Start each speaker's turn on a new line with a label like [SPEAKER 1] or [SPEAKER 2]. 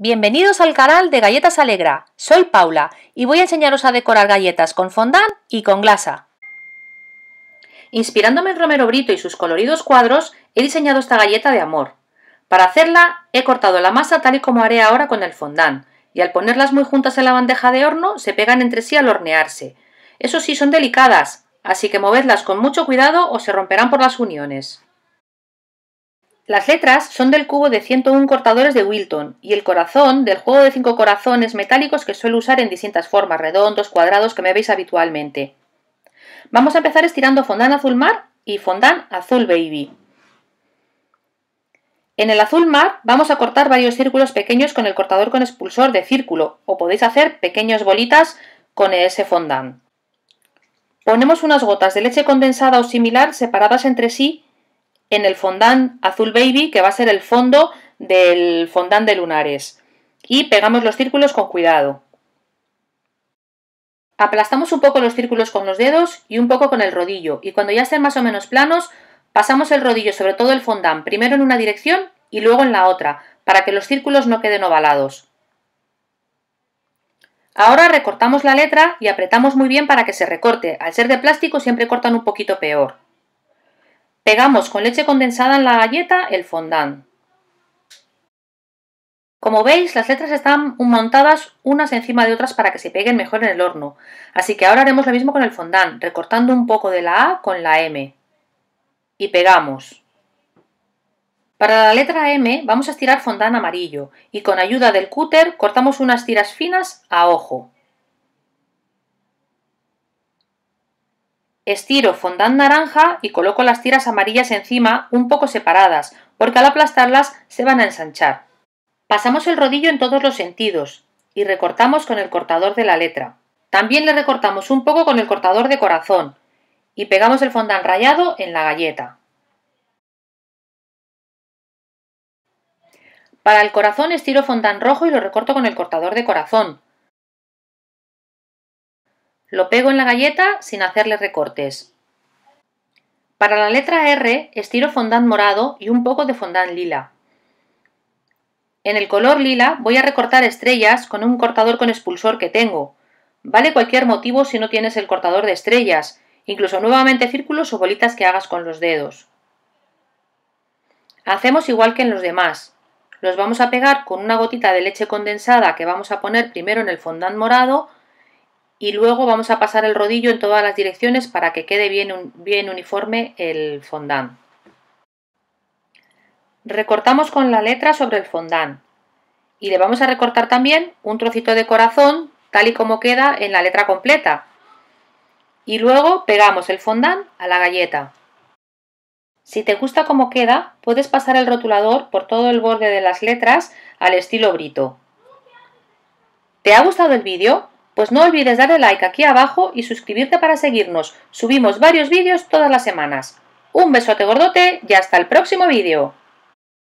[SPEAKER 1] Bienvenidos al canal de Galletas Alegra, soy Paula y voy a enseñaros a decorar galletas con fondant y con glasa. Inspirándome en Romero Brito y sus coloridos cuadros, he diseñado esta galleta de amor. Para hacerla, he cortado la masa tal y como haré ahora con el fondant, y al ponerlas muy juntas en la bandeja de horno, se pegan entre sí al hornearse. Eso sí, son delicadas, así que movedlas con mucho cuidado o se romperán por las uniones. Las letras son del cubo de 101 cortadores de Wilton y el corazón del juego de 5 corazones metálicos que suelo usar en distintas formas, redondos, cuadrados, que me veis habitualmente. Vamos a empezar estirando fondant azul mar y fondant azul baby. En el azul mar vamos a cortar varios círculos pequeños con el cortador con expulsor de círculo o podéis hacer pequeñas bolitas con ese fondant. Ponemos unas gotas de leche condensada o similar separadas entre sí en el fondant azul baby, que va a ser el fondo del fondant de lunares. Y pegamos los círculos con cuidado. Aplastamos un poco los círculos con los dedos y un poco con el rodillo. Y cuando ya estén más o menos planos, pasamos el rodillo sobre todo el fondant, primero en una dirección y luego en la otra, para que los círculos no queden ovalados. Ahora recortamos la letra y apretamos muy bien para que se recorte. Al ser de plástico siempre cortan un poquito peor. Pegamos con leche condensada en la galleta el fondant. Como veis, las letras están montadas unas encima de otras para que se peguen mejor en el horno. Así que ahora haremos lo mismo con el fondant, recortando un poco de la A con la M. Y pegamos. Para la letra M vamos a estirar fondant amarillo y con ayuda del cúter cortamos unas tiras finas a ojo. Estiro fondant naranja y coloco las tiras amarillas encima un poco separadas, porque al aplastarlas se van a ensanchar. Pasamos el rodillo en todos los sentidos y recortamos con el cortador de la letra. También le recortamos un poco con el cortador de corazón y pegamos el fondant rayado en la galleta. Para el corazón estiro fondant rojo y lo recorto con el cortador de corazón. Lo pego en la galleta sin hacerle recortes. Para la letra R estiro fondant morado y un poco de fondant lila. En el color lila voy a recortar estrellas con un cortador con expulsor que tengo. Vale cualquier motivo si no tienes el cortador de estrellas, incluso nuevamente círculos o bolitas que hagas con los dedos. Hacemos igual que en los demás. Los vamos a pegar con una gotita de leche condensada que vamos a poner primero en el fondant morado y luego vamos a pasar el rodillo en todas las direcciones para que quede bien, bien uniforme el fondant. Recortamos con la letra sobre el fondant y le vamos a recortar también un trocito de corazón tal y como queda en la letra completa. Y luego pegamos el fondant a la galleta. Si te gusta cómo queda, puedes pasar el rotulador por todo el borde de las letras al estilo brito. ¿Te ha gustado el vídeo? Pues no olvides darle like aquí abajo y suscribirte para seguirnos. Subimos varios vídeos todas las semanas. Un besote gordote y hasta el próximo vídeo.